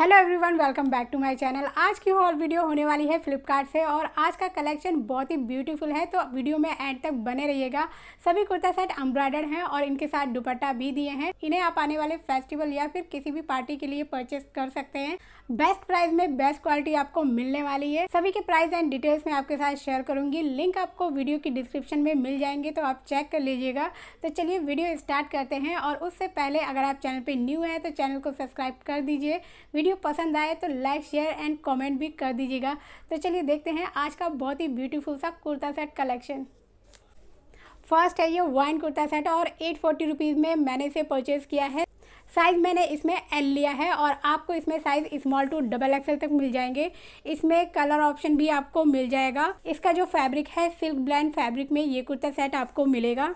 hello everyone welcome back to my channel आज की hall video होने वाली है फ्लिपकार्ट से और आज का कलेक्शन बहुत ही ब्यूटीफुल है तो वीडियो में एंड तक बने रहिएगा सभी कुर्ता सेट एम्ब्रॉयडर्ड हैं और इनके साथ दुपट्टा भी दिए हैं इन्हें आप आने वाले फेस्टिवल या फिर किसी भी पार्टी के लिए परचेस कर सकते हैं बेस्ट प्राइस में बेस्ट क्वालिटी आपको मिलने वाली है सभी के प्राइस एंड डिटेल्स मैं आपके साथ शेयर करूंगी लिंक आपको वीडियो की डिस्क्रिप्शन में मिल जाएंगे तो आप चेक कर लीजिएगा तो चलिए वीडियो स्टार्ट करते हैं और उससे पहले अगर आप चैनल पर न्यू हैं तो चैनल को सब्सक्राइब कर दीजिए वीडियो पसंद आए तो लाइक शेयर एंड कॉमेंट भी कर दीजिएगा तो चलिए देखते हैं आज का बहुत ही ब्यूटीफुल सा कुर्ता सेट कलेक्शन फर्स्ट है ये वाइन कुर्ता सेट और एट फोर्टी रुपीज़ में मैंने इसे परचेज़ किया है साइज़ मैंने इसमें एल लिया है और आपको इसमें size small to double XL तक मिल जाएंगे इसमें कलर ऑप्शन भी आपको मिल जाएगा इसका जो फैब्रिक है सिल्क ब्लैंड फैब्रिक में ये कुर्ता सेट आपको मिलेगा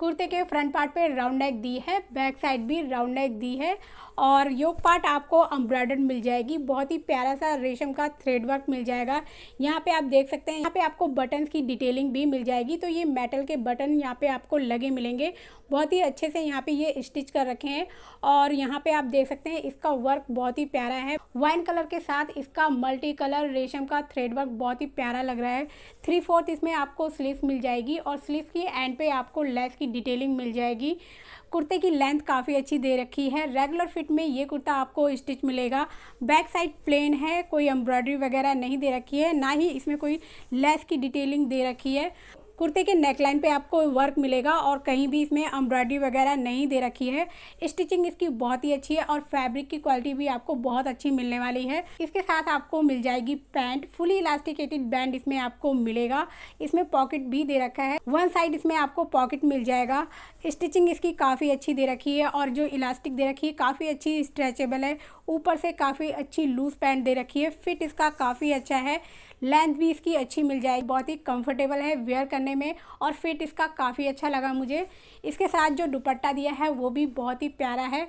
कुर्ते के फ्रंट पार्ट पे राउंड नेक दी है बैक साइड भी राउंड नेक दी है और योग पार्ट आपको एम्ब्रॉयडर्ड मिल जाएगी बहुत ही प्यारा सा रेशम का थ्रेड वर्क मिल जाएगा यहाँ पे आप देख सकते हैं यहाँ पे आपको बटन की डिटेलिंग भी मिल जाएगी तो ये मेटल के बटन यहाँ पे आपको लगे मिलेंगे बहुत ही अच्छे से यहाँ पे ये स्टिच कर रखे हैं और यहाँ पे आप देख सकते हैं इसका वर्क बहुत ही प्यारा है वाइन कलर के साथ इसका मल्टी कलर रेशम का थ्रेड वर्क बहुत ही प्यारा लग रहा है थ्री फोर्थ इसमें आपको स्लीव मिल जाएगी और स्लीव की एंड पे आपको लेस की की डिटेलिंग मिल जाएगी कुर्ते की लेंथ काफ़ी अच्छी दे रखी है रेगुलर फिट में ये कुर्ता आपको स्टिच मिलेगा बैक साइड प्लेन है कोई एम्ब्रॉयडरी वगैरह नहीं दे रखी है ना ही इसमें कोई लेस की डिटेलिंग दे रखी है कुर्ते के नेक लाइन पे आपको वर्क मिलेगा और कहीं भी इसमें एम्ब्रॉयडरी वगैरह नहीं दे रखी है स्टिचिंग इसकी बहुत ही अच्छी है और फैब्रिक की क्वालिटी भी आपको बहुत अच्छी मिलने वाली है इसके साथ आपको मिल जाएगी पैंट फुली इलास्टिकेटेड बैंड इसमें आपको मिलेगा इसमें पॉकेट भी दे रखा है वन साइड इसमें आपको पॉकेट मिल जाएगा स्टिचिंग इसकी काफ़ी अच्छी दे रखी है और जो इलास्टिक दे रखी है काफ़ी अच्छी स्ट्रेचेबल है ऊपर से काफ़ी अच्छी लूज पैंट दे रखी है फिट इसका काफ़ी अच्छा है लेंथ भी इसकी अच्छी मिल जाएगी बहुत ही कंफर्टेबल है वेयर करने में और फिट इसका काफ़ी अच्छा लगा मुझे इसके साथ जो दुपट्टा दिया है वो भी बहुत ही प्यारा है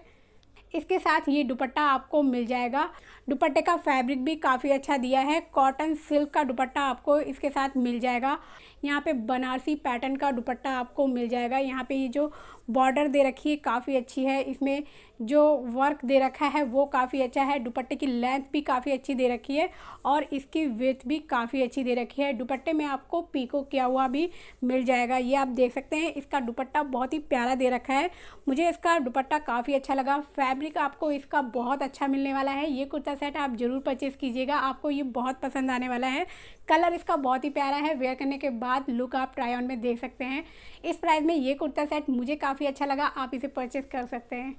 इसके साथ ये दुपट्टा आपको मिल जाएगा दुपट्टे का फैब्रिक भी काफ़ी अच्छा दिया है कॉटन सिल्क का दुपट्टा आपको इसके साथ मिल जाएगा यहाँ पे बनारसी पैटर्न का दुपट्टा आपको मिल जाएगा यहाँ पे ये जो बॉर्डर दे रखी है काफ़ी अच्छी है इसमें जो वर्क दे रखा है वो काफ़ी अच्छा है दुपट्टे की लेंथ भी काफ़ी अच्छी दे रखी है और इसकी वेथ भी काफ़ी अच्छी दे रखी है दुपट्टे में आपको पीको किया हुआ भी मिल जाएगा ये आप देख सकते हैं इसका दुपट्टा बहुत ही प्यारा दे रखा है मुझे इसका दुपट्टा काफ़ी अच्छा लगा फैब्रिक आपको इसका बहुत अच्छा मिलने वाला है ये कुर्ता सेट आप ज़रूर परचेज़ कीजिएगा आपको ये बहुत पसंद आने वाला है कलर इसका बहुत ही प्यारा है वेयर करने के बाद बाद लुक आप ट्राई ऑन में देख सकते हैं इस प्राइस में ये कुर्ता सेट मुझे काफ़ी अच्छा लगा आप इसे परचेस कर सकते हैं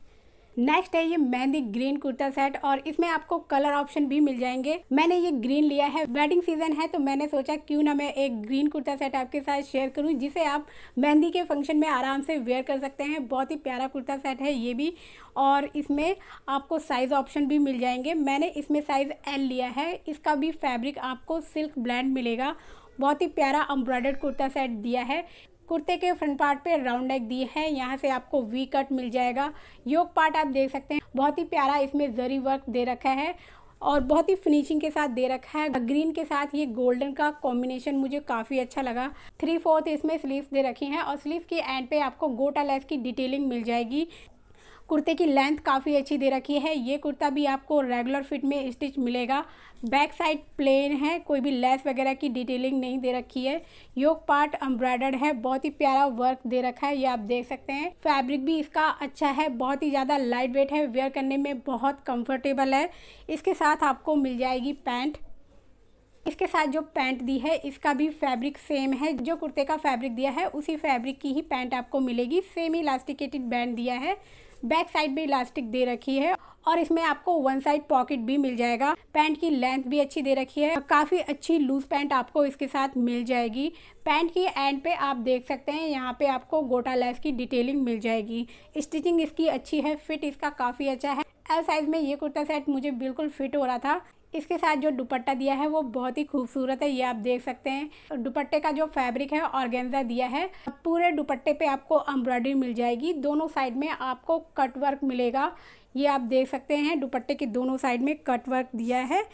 नेक्स्ट है ये मेहंदी ग्रीन कुर्ता सेट और इसमें आपको कलर ऑप्शन भी मिल जाएंगे मैंने ये ग्रीन लिया है वेडिंग सीजन है तो मैंने सोचा क्यों ना मैं एक ग्रीन कुर्ता सेट आपके साथ शेयर करूं जिसे आप मेहंदी के फंक्शन में आराम से वेयर कर सकते हैं बहुत ही प्यारा कुर्ता सेट है ये भी और इसमें आपको साइज़ ऑप्शन भी मिल जाएंगे मैंने इसमें साइज़ एल लिया है इसका भी फैब्रिक आपको सिल्क ब्लैंड मिलेगा बहुत ही प्यारा एम्ब्रॉयडर्ड कुर्ता सेट दिया है कुर्ते के फ्रंट पार्ट पे राउंड नेक दी है यहाँ से आपको वी कट मिल जाएगा योग पार्ट आप देख सकते हैं बहुत ही प्यारा इसमें जरी वर्क दे रखा है और बहुत ही फिनिशिंग के साथ दे रखा है ग्रीन के साथ ये गोल्डन का कॉम्बिनेशन मुझे काफ़ी अच्छा लगा थ्री फोर्थ इसमें स्लीव्स दे रखी हैं और स्लीव्स के एंड पे आपको गोटा लेस की डिटेलिंग मिल जाएगी कुर्ते की लेंथ काफ़ी अच्छी दे रखी है ये कुर्ता भी आपको रेगुलर फिट में स्टिच मिलेगा बैक साइड प्लेन है कोई भी लेस वगैरह की डिटेलिंग नहीं दे रखी है योग पार्ट एम्ब्रॉयडर्ड है बहुत ही प्यारा वर्क दे रखा है ये आप देख सकते हैं फैब्रिक भी इसका अच्छा है बहुत ही ज़्यादा लाइट वेट है वेयर करने में बहुत कम्फर्टेबल है इसके साथ आपको मिल जाएगी पैंट इसके साथ जो पैंट दी है इसका भी फैब्रिक सेम है जो कुर्ते का फैब्रिक दिया है उसी फैब्रिक की ही पैंट आपको मिलेगी सेम ही इलास्टिकेटेड बैंड दिया है बैक साइड भी इलास्टिक दे रखी है और इसमें आपको वन साइड पॉकेट भी मिल जाएगा पैंट की लेंथ भी अच्छी दे रखी है काफ़ी अच्छी लूज पैंट आपको इसके साथ मिल जाएगी पैंट की एंड पे आप देख सकते हैं यहाँ पे आपको गोटा लेस की डिटेलिंग मिल जाएगी स्टिचिंग इसकी अच्छी है फिट इसका काफ़ी अच्छा है एल साइज़ में ये कुर्ता सेट मुझे बिल्कुल फिट हो रहा था इसके साथ जो दुपट्टा दिया है वो बहुत ही खूबसूरत है ये आप देख सकते हैं दुपट्टे का जो फैब्रिक है ऑर्गेंजा दिया है पूरे दुपट्टे पे आपको एम्ब्रॉयडरी मिल जाएगी दोनों साइड में आपको कट वर्क मिलेगा ये आप देख सकते हैं दुपट्टे के दोनों साइड में कट वर्क दिया है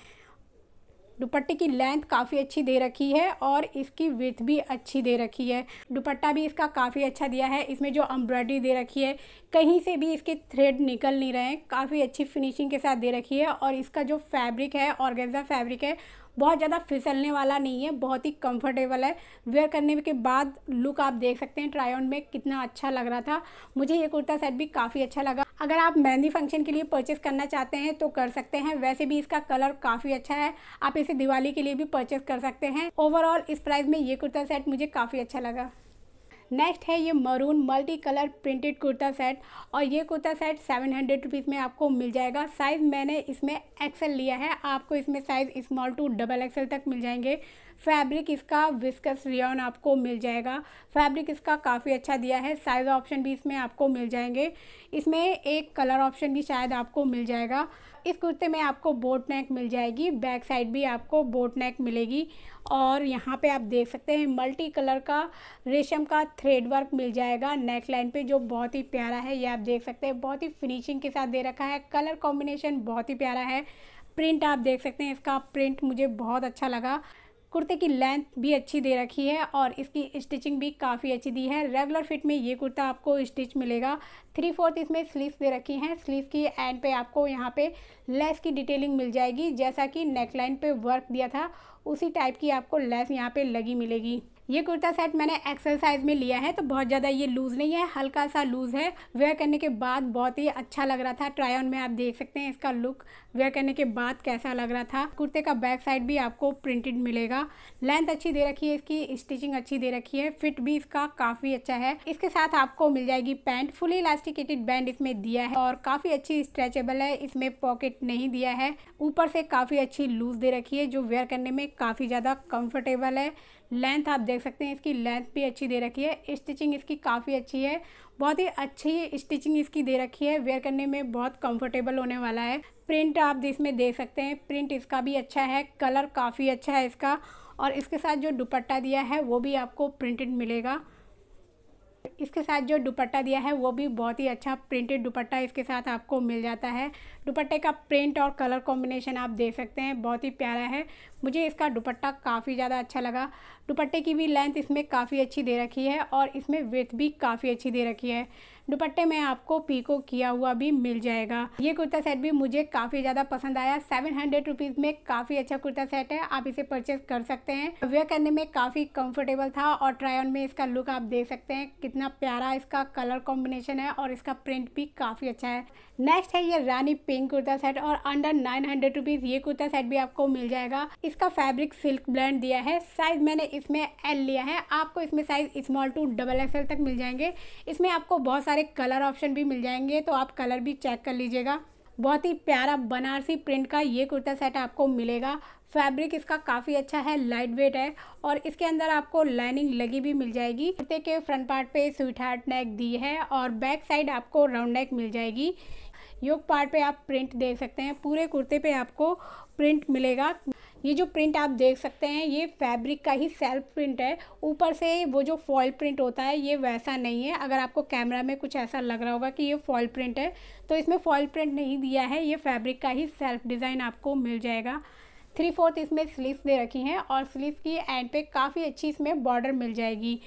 दुपट्टे की लेंथ काफ़ी अच्छी दे रखी है और इसकी विथ भी अच्छी दे रखी है दुपट्टा भी इसका काफ़ी अच्छा दिया है इसमें जो एम्ब्रॉयडरी दे रखी है कहीं से भी इसके थ्रेड निकल नहीं रहे हैं काफ़ी अच्छी फिनिशिंग के साथ दे रखी है और इसका जो फैब्रिक है ऑर्गेजा फैब्रिक है बहुत ज़्यादा फिसलने वाला नहीं है बहुत ही कंफर्टेबल है वेयर करने के बाद लुक आप देख सकते हैं ट्राई ऑन में कितना अच्छा लग रहा था मुझे ये कुर्ता सेट भी काफ़ी अच्छा लगा अगर आप मेहंदी फंक्शन के लिए परचेस करना चाहते हैं तो कर सकते हैं वैसे भी इसका कलर काफ़ी अच्छा है आप इसे दिवाली के लिए भी परचेस कर सकते हैं ओवरऑल इस प्राइस में ये कुर्ता सेट मुझे काफ़ी अच्छा लगा नेक्स्ट है ये maroon multi colour printed kurta set और ये kurta set seven hundred rupees में आपको मिल जाएगा साइज़ मैंने इसमें एक्सेल लिया है आपको इसमें size small to double XL तक मिल जाएंगे फैब्रिक इसका विस्कस रियन आपको मिल जाएगा फैब्रिक इसका काफ़ी अच्छा दिया है साइज़ ऑप्शन भी इसमें आपको मिल जाएंगे इसमें एक कलर ऑप्शन भी शायद आपको मिल जाएगा इस कुर्ते में आपको बोट नेक मिल जाएगी बैक साइड भी आपको बोट नेक मिलेगी और यहाँ पे आप देख सकते हैं मल्टी कलर का रेशम का थ्रेड वर्क मिल जाएगा नेक लाइन पे जो बहुत ही प्यारा है ये आप देख सकते हैं बहुत ही फिनिशिंग के साथ दे रखा है कलर कॉम्बिनेशन बहुत ही प्यारा है प्रिंट आप देख सकते हैं इसका प्रिंट मुझे बहुत अच्छा लगा कुर्ते की लेंथ भी अच्छी दे रखी है और इसकी स्टिचिंग भी काफ़ी अच्छी दी है रेगुलर फिट में ये कुर्ता आपको स्टिच मिलेगा थ्री फोर्थ इसमें स्लीव्स दे रखी हैं स्लीव की एंड पे आपको यहाँ पे लेस की डिटेलिंग मिल जाएगी जैसा कि नेकलाइन पे वर्क दिया था उसी टाइप की आपको लेस यहाँ पर लगी मिलेगी ये कुर्ता सेट मैंने एक्सल साइज में लिया है तो बहुत ज़्यादा ये लूज़ नहीं है हल्का सा लूज़ है वेयर करने के बाद बहुत ही अच्छा लग रहा था ट्राई ऑन में आप देख सकते हैं इसका लुक वेयर करने के बाद कैसा लग रहा था कुर्ते का बैक साइड भी आपको प्रिंटेड मिलेगा लेंथ अच्छी दे रखी है इसकी स्टिचिंग अच्छी दे रखी है फिट भी इसका काफ़ी अच्छा है इसके साथ आपको मिल जाएगी पैंट फुली इलास्टिकेटेड बैंड इसमें दिया है और काफ़ी अच्छी स्ट्रेचेबल है इसमें पॉकेट नहीं दिया है ऊपर से काफ़ी अच्छी लूज दे रखी है जो वेयर करने में काफ़ी ज़्यादा कंफर्टेबल है लेंथ आप देख सकते हैं इसकी लेंथ भी अच्छी दे रखी है स्टिचिंग इसकी काफ़ी अच्छी है बहुत ही अच्छी स्टिचिंग इसकी दे रखी है वेयर करने में बहुत कंफर्टेबल होने वाला है प्रिंट आप इसमें दे सकते हैं प्रिंट इसका भी अच्छा है कलर काफ़ी अच्छा है इसका और इसके साथ जो दुपट्टा दिया है वो भी आपको प्रिंटेड मिलेगा इसके साथ जो दुपट्टा दिया है वो भी बहुत ही अच्छा प्रिंटेड दुपट्टा इसके साथ आपको मिल जाता है दुपट्टे का प्रिंट और कलर कॉम्बिनेशन आप देख सकते हैं बहुत ही प्यारा है मुझे इसका दुपट्टा काफ़ी ज़्यादा अच्छा लगा दुपट्टे की भी लेंथ इसमें काफ़ी अच्छी दे रखी है और इसमें विथ भी काफ़ी अच्छी दे रखी है दुपट्टे में आपको पीको किया हुआ भी मिल जाएगा ये कुर्ता सेट भी मुझे काफ़ी ज़्यादा पसंद आया सेवन हंड्रेड रुपीज़ में काफ़ी अच्छा कुर्ता सेट है आप इसे परचेज कर सकते हैं वेयर करने में काफ़ी कंफर्टेबल था और ट्राई ऑन में इसका लुक आप देख सकते हैं कितना प्यारा इसका कलर कॉम्बिनेशन है और इसका प्रिंट भी काफ़ी अच्छा है नेक्स्ट है ये रानी पिंक कुर्ता सेट और अंडर नाइन हंड्रेड रुपीज़ ये कुर्ता सेट भी आपको मिल जाएगा इसका फैब्रिक सिल्क ब्लैंड दिया है साइज मैंने इसमें एल लिया है आपको इसमें size small to double XL तक मिल जाएंगे इसमें आपको बहुत सारे कलर ऑप्शन भी मिल जाएंगे तो आप कलर भी चेक कर लीजिएगा बहुत ही प्यारा बनारसी प्रिंट का ये कुर्ता सेट आपको मिलेगा फैब्रिक इसका काफ़ी अच्छा है लाइट वेट है और इसके अंदर आपको लाइनिंग लगी भी मिल जाएगी कुर्ते के फ्रंट पार्ट पे स्वीट हार्ट नेक दी है और बैक साइड आपको राउंड नेक मिल जाएगी योग पार्ट पे आप प्रिंट देख सकते हैं पूरे कुर्ते पे आपको प्रिंट मिलेगा ये जो प्रिंट आप देख सकते हैं ये फैब्रिक का ही सेल्फ प्रिंट है ऊपर से वो जो फॉल प्रिंट होता है ये वैसा नहीं है अगर आपको कैमरा में कुछ ऐसा लग रहा होगा कि ये फॉल प्रिंट है तो इसमें फॉल प्रिंट नहीं दिया है ये फैब्रिक का ही सेल्फ डिज़ाइन आपको मिल जाएगा थ्री फोर्थ इसमें स्लीव्स दे रखी हैं और स्लीव की एंड पे काफ़ी अच्छी इसमें बॉर्डर मिल जाएगी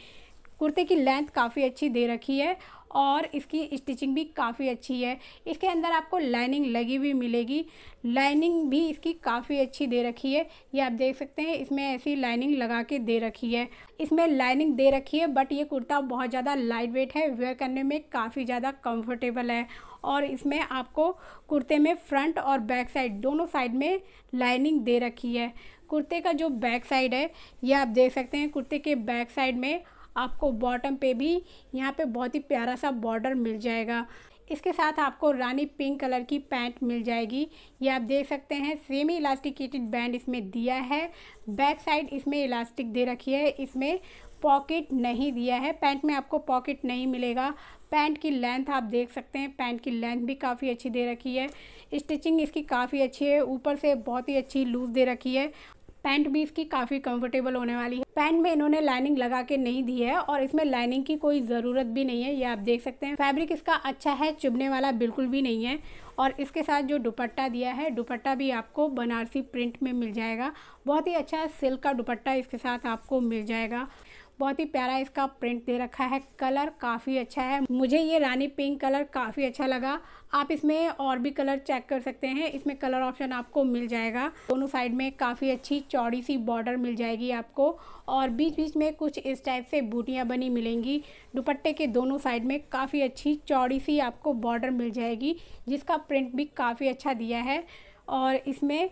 कुर्ते की लेंथ काफ़ी अच्छी दे रखी है और इसकी स्टिचिंग भी काफ़ी अच्छी है इसके अंदर आपको लाइनिंग लगी हुई मिलेगी लाइनिंग भी इसकी काफ़ी अच्छी दे रखी है ये आप देख सकते हैं इसमें ऐसी लाइनिंग लगा के दे रखी है इसमें लाइनिंग दे रखी है बट ये कुर्ता बहुत ज़्यादा लाइट वेट है वेयर करने में काफ़ी ज़्यादा कम्फर्टेबल है और इसमें आपको कुर्ते में फ्रंट और बैक साइड दोनों साइड में लाइनिंग दे रखी है कुर्ते का जो बैक साइड है ये आप देख सकते हैं कुर्ते के बैक साइड में आपको बॉटम पे भी यहाँ पे बहुत ही प्यारा सा बॉर्डर मिल जाएगा इसके साथ आपको रानी पिंक कलर की पैंट मिल जाएगी ये आप देख सकते हैं सेमी इलास्टिकेटेड बैंड इसमें दिया है बैक साइड इसमें इलास्टिक दे रखी है इसमें पॉकेट नहीं दिया है पैंट में आपको पॉकेट नहीं मिलेगा पैंट की लेंथ आप देख सकते हैं पैंट की लेंथ भी काफ़ी अच्छी दे रखी है स्टिचिंग इसकी काफ़ी अच्छी है ऊपर से बहुत ही अच्छी लूज़ दे रखी है पैंट भी इसकी काफ़ी कंफर्टेबल होने वाली है पैंट में इन्होंने लाइनिंग लगा के नहीं दी है और इसमें लाइनिंग की कोई ज़रूरत भी नहीं है ये आप देख सकते हैं फैब्रिक इसका अच्छा है चुभने वाला बिल्कुल भी नहीं है और इसके साथ जो दुपट्टा दिया है दुपट्टा भी आपको बनारसी प्रिंट में मिल जाएगा बहुत ही अच्छा सिल्क का दुपट्टा इसके साथ आपको मिल जाएगा बहुत ही प्यारा इसका प्रिंट दे रखा है कलर काफ़ी अच्छा है मुझे ये रानी पिंक कलर काफ़ी अच्छा लगा आप इसमें और भी कलर चेक कर सकते हैं इसमें कलर ऑप्शन आपको मिल जाएगा दोनों साइड में काफ़ी अच्छी चौड़ी सी बॉर्डर मिल जाएगी आपको और बीच बीच में कुछ इस टाइप से बूटियाँ बनी मिलेंगी दुपट्टे के दोनों साइड में काफ़ी अच्छी चौड़ी सी आपको बॉर्डर मिल जाएगी जिसका प्रिंट भी काफ़ी अच्छा दिया है और इसमें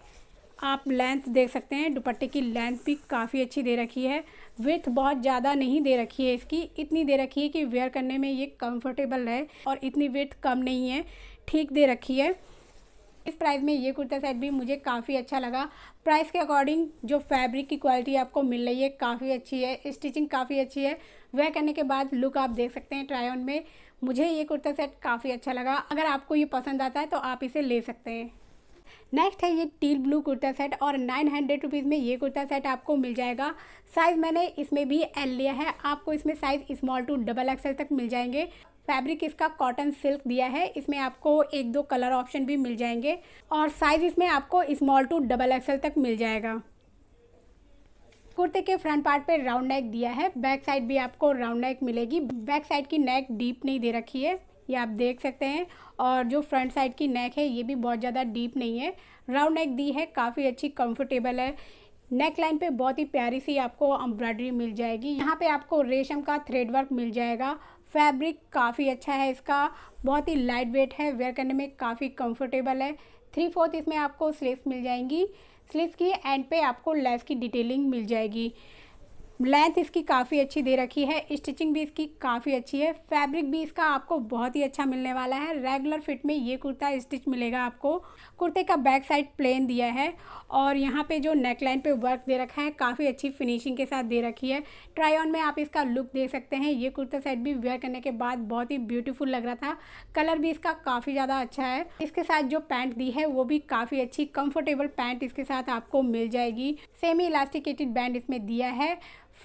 आप लेंथ देख सकते हैं दुपट्टे की लेंथ भी काफ़ी अच्छी दे रखी है विथ बहुत ज़्यादा नहीं दे रखी है इसकी इतनी दे रखी है कि वेयर करने में ये कम्फर्टेबल रहे और इतनी विथ कम नहीं है ठीक दे रखी है इस प्राइस में ये कुर्ता सेट भी मुझे काफ़ी अच्छा लगा प्राइस के अकॉर्डिंग जो फैब्रिक की क्वालिटी आपको मिल रही है काफ़ी अच्छी है स्टिचिंग काफ़ी अच्छी है वह करने के बाद लुक आप देख सकते हैं ट्राई ऑन में मुझे ये कुर्ता सेट काफ़ी अच्छा लगा अगर आपको ये पसंद आता है तो आप इसे ले सकते हैं नेक्स्ट है ये टील ब्लू कुर्ता सेट और नाइन हंड्रेड रुपीज़ में ये कुर्ता सेट आपको मिल जाएगा साइज़ मैंने इसमें भी एल लिया है आपको इसमें size small to double XL तक मिल जाएंगे फैब्रिक इसका कॉटन सिल्क दिया है इसमें आपको एक दो कलर ऑप्शन भी मिल जाएंगे और साइज़ इसमें आपको स्मॉल टू डबल एक्सएल तक मिल जाएगा कुर्ते के फ्रंट पार्ट पे राउंड नेक दिया है बैक साइड भी आपको राउंड नेक मिलेगी बैक साइड की नेक डीप नहीं दे रखी है ये आप देख सकते हैं और जो फ्रंट साइड की नेक है ये भी बहुत ज़्यादा डीप नहीं है राउंड नेक दी है काफ़ी अच्छी कंफर्टेबल है नेक लाइन पे बहुत ही प्यारी सी आपको एम्ब्रॉयडरी मिल जाएगी यहाँ पे आपको रेशम का थ्रेड वर्क मिल जाएगा फैब्रिक काफ़ी अच्छा है इसका बहुत ही लाइट वेट है वेयर करने में काफ़ी कम्फर्टेबल है थ्री फोर्थ इसमें आपको स्लीव्स मिल जाएंगी स्लीव्स की एंड पे आपको लेस की डिटेलिंग मिल जाएगी लेंथ इसकी काफ़ी अच्छी दे रखी है स्टिचिंग भी इसकी काफ़ी अच्छी है फैब्रिक भी इसका आपको बहुत ही अच्छा मिलने वाला है रेगुलर फिट में ये कुर्ता स्टिच मिलेगा आपको कुर्ते का बैक साइड प्लेन दिया है और यहाँ पे जो नेक लाइन पे वर्क दे रखा है काफ़ी अच्छी फिनिशिंग के साथ दे रखी है ट्राई ऑन में आप इसका लुक दे सकते हैं ये कुर्ता सेट भी वेयर करने के बाद बहुत ही ब्यूटीफुल लग रहा था कलर भी इसका काफ़ी ज़्यादा अच्छा है इसके साथ जो पैंट दी है वो भी काफ़ी अच्छी कंफर्टेबल पैंट इसके साथ आपको मिल जाएगी सेमी इलास्टिकेटेड बैंड इसमें दिया है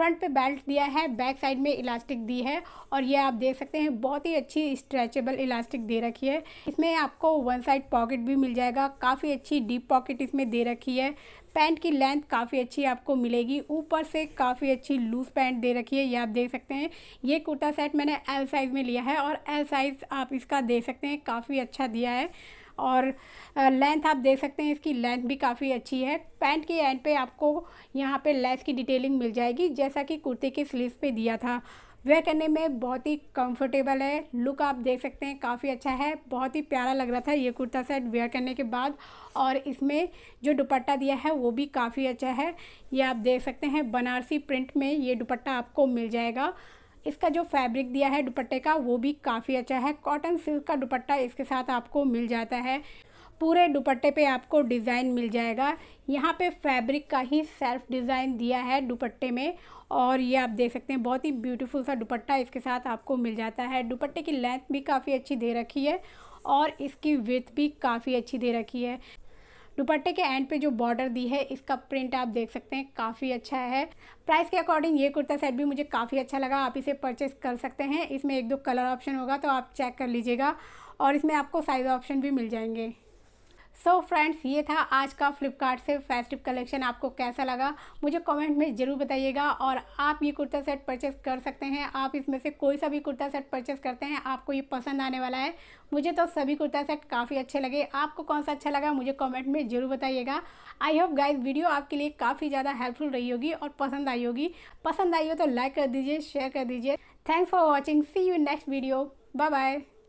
फ्रंट पे बेल्ट दिया है बैक साइड में इलास्टिक दी है और ये आप देख सकते हैं बहुत ही अच्छी स्ट्रेचेबल इलास्टिक दे रखी है इसमें आपको वन साइड पॉकेट भी मिल जाएगा काफ़ी अच्छी डीप पॉकेट इसमें दे रखी है पैंट की लेंथ काफ़ी अच्छी आपको मिलेगी ऊपर से काफ़ी अच्छी लूज पैंट दे रखी है ये आप देख सकते हैं ये कुर्ता सेट मैंने एल साइज़ में लिया है और एल साइज़ आप इसका देख सकते हैं काफ़ी अच्छा दिया है और लेंथ आप देख सकते हैं इसकी लेंथ भी काफ़ी अच्छी है पैंट के एंड पे आपको यहाँ पे लेस की डिटेलिंग मिल जाएगी जैसा कि कुर्ते के स्लीव पे दिया था वेयर करने में बहुत ही कंफर्टेबल है लुक आप देख सकते हैं काफ़ी अच्छा है बहुत ही प्यारा लग रहा था ये कुर्ता सेट वेयर करने के बाद और इसमें जो दुपट्टा दिया है वो भी काफ़ी अच्छा है ये आप देख सकते हैं बनारसी प्रिंट में ये दुपट्टा आपको मिल जाएगा इसका जो फैब्रिक दिया है दुपट्टे का वो भी काफ़ी अच्छा है कॉटन सिल्क का दुपट्टा इसके साथ आपको मिल जाता है पूरे दुपट्टे पे आपको डिज़ाइन मिल जाएगा यहाँ पे फैब्रिक का ही सेल्फ डिज़ाइन दिया है दुपट्टे में और ये आप देख सकते हैं बहुत ही ब्यूटीफुल सा दुपट्टा इसके साथ आपको मिल जाता है दुपट्टे की लेंथ भी काफ़ी अच्छी दे रखी है और इसकी विथ भी काफ़ी अच्छी दे रखी है दुपट्टे के एंड पे जो बॉर्डर दी है इसका प्रिंट आप देख सकते हैं काफ़ी अच्छा है प्राइस के अकॉर्डिंग ये कुर्ता सेट भी मुझे काफ़ी अच्छा लगा आप इसे परचेस कर सकते हैं इसमें एक दो कलर ऑप्शन होगा तो आप चेक कर लीजिएगा और इसमें आपको साइज़ ऑप्शन भी मिल जाएंगे सो so फ्रेंड्स ये था आज का फ्लिपकार्ट से फेस्टिव कलेक्शन आपको कैसा लगा मुझे कमेंट में ज़रूर बताइएगा और आप ये कुर्ता सेट परचेस कर सकते हैं आप इसमें से कोई सा भी कुर्ता सेट परचेस करते हैं आपको ये पसंद आने वाला है मुझे तो सभी कुर्ता सेट काफ़ी अच्छे लगे आपको कौन सा अच्छा लगा मुझे कमेंट में ज़रूर बताइएगा आई होप गाइज वीडियो आपके लिए काफ़ी ज़्यादा हेल्पफुल रही होगी और पसंद आई होगी पसंद आई हो तो लाइक कर दीजिए शेयर कर दीजिए thanks for watching see you next video bye bye